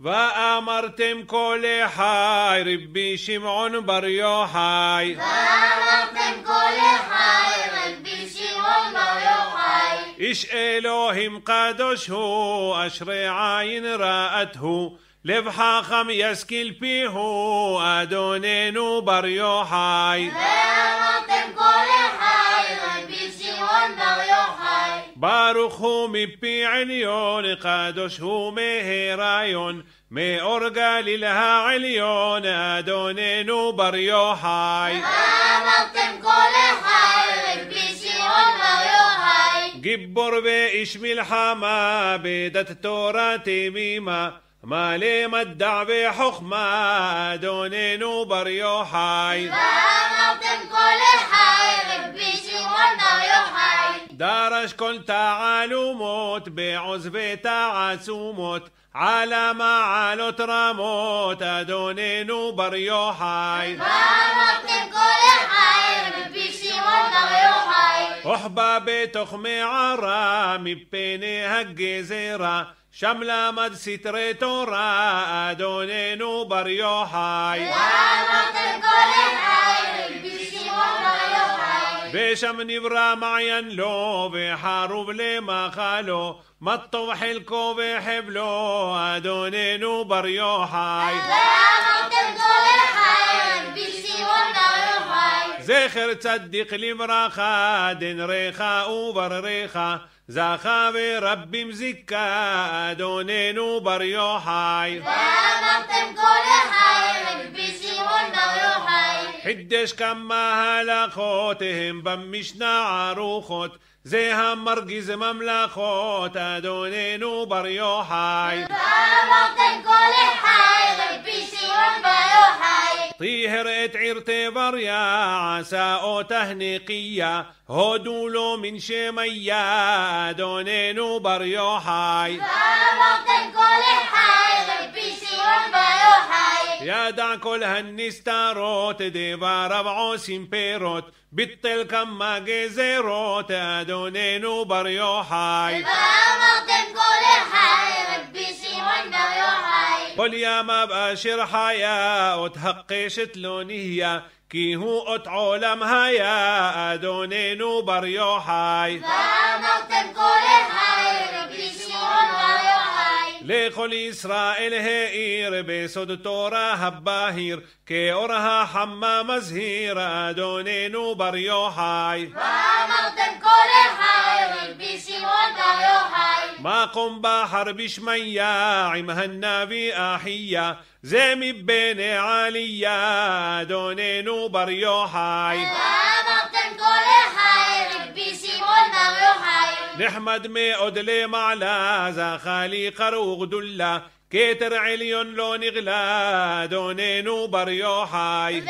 ואמרתם כל אחי רבי שמעון בר יוחאי ואמרתם כל אחי רבי שמעון בר יוחאי איש אלוהים קדוש הוא אשרי עין ראת הוא לב חכם ישכיל פיהו אדוננו בר יוחאי ואמרתם כל אחי רבי שמעון בר יוחאי ברוך הוא מפי עליון, קדוש הוא מהיריון, מאור גליל העליון, אדוננו בר יוחאי. אמרתם כל אחד, מפי שמעון בר יוחאי. גיבור ואיש מלחמה, בדת תורה תמימה. מלא מדע וחוכמה, אדוננו בר יוחאי. ואמרתם כל فاشكل تعال وموت بعزبة على ما على معالو تراموت ادونينو وبريو حي مرات كل حي بيشي ونغيو يوحاي أحبابي تخمي عرامي بيني هالجزيرة شملا مد ستري تورا ادونينو وبريو حي مرات كل حاي ושם נברא מעיין לו, וחרוב למחלו, מטוב חלקו וחבלו, אדוננו בר יוחאי. זכר צדיק לברכה, דן ריחה ובר ריחה, זכה ורבים זיכה, אדוננו בר יוחאי. ואמרתם כל אחד חידש כמה הלכות הם במשנה ערוכות זה המרגיז ממלכות אדוננו בר יוחאי. ואמרתם כל החי רבי שמעון בר יוחאי. טיהר את עיר טבריה עשה אותה נקייה הודו לו מן שמיה אדוננו בר יוחאי. ואמרתם כל החי רבי שמעון בר יוחאי يدع كل هنستاروت دي بارب عوسين بيروت بطل كم ما جزيروت أدونينو بريوحاي البرامقين كل حي ربي سيمون بريوحاي قل يا ما بأشر حيا وتهقيش تلونيه كي هو أت عالم هيا أدونينو بريوحاي البرامقين كل حاي لكل إسرائيل هائر بسود تورا هباهير كي أورها حما مزهير أدونينو بريوحاي ما موتن كل حاير بشمون دايوحاي ما قم بحر بشميا عمهنا في أحيا زي بين عاليا أدونينو بريوحاي ما موتن كل حاير بشمون دايوحاي نحمد مي أدلي معلا زا خالي قروغ دلا كتر عليون لون غلا دونينو بريو حي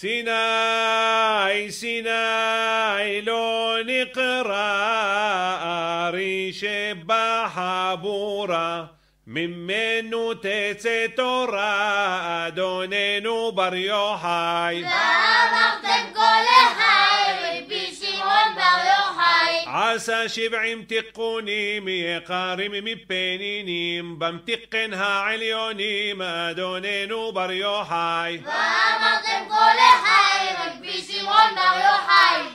سيناي سيناي لو نقرا ريش بحبوره ממנו תצא תורה, אדוננו בר יוחאי. ואמרתם כל החי, רבי שמעון בר יוחאי. עשה שבעים תיקונים, יקרים מפנינים, במתיקן העליונים, אדוננו בר יוחאי. ואמרתם כל החי.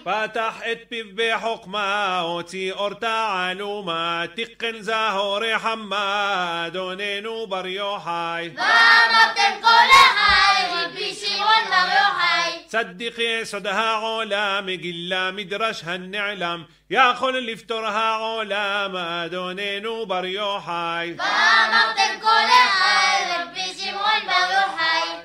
فتحت ببي حقما وتي أرتا علوما تقن زهور حما دونينو بريوحاي ذا مبتن قولهاي بيشي والنغيوحاي صدقي صدها علام قلا مدرشها النعلم يا خل اللي افترها علام دونينو بريوحاي ذا مبتن حي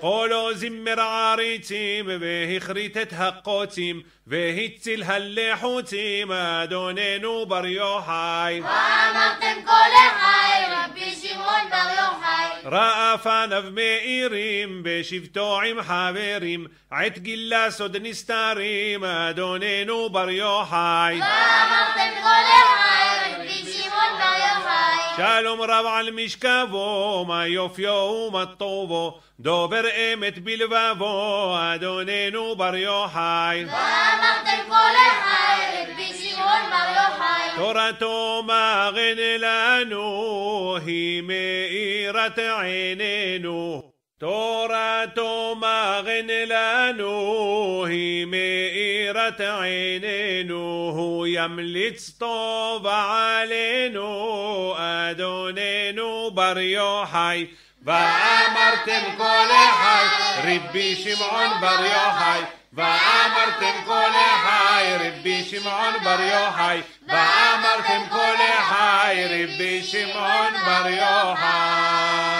قولו זמר עריצים, והכרית את הקוצים, והציל הלחוצים, אדוננו בר יוחאי. אמרתם כל החי, רבי שמעון בר יוחאי. ראה פניו מאירים, בשבתו עם חברים, עת גילה סוד נסתרים, אדוננו בר יוחאי. אמרתם כל החי שלום רב על משכבו, מה יופיו ומה טובו, דובר אמת בלבבו, אדוננו בר יוחאי. ואמרתם כל אחד, רבי שמעון בר יוחאי. תורתו מרן לנו, היא מאירת עינינו. توراتو ما غنلانو هي مئيرة عينينو هو يملت طوب علينو أدونينو بريو حي وأمرتم كل حي ربي شمعون بريو حي وأمرتم كل حي ربي شمعون بريو حي وأمرتم كل حي ربي شمعون بريو حي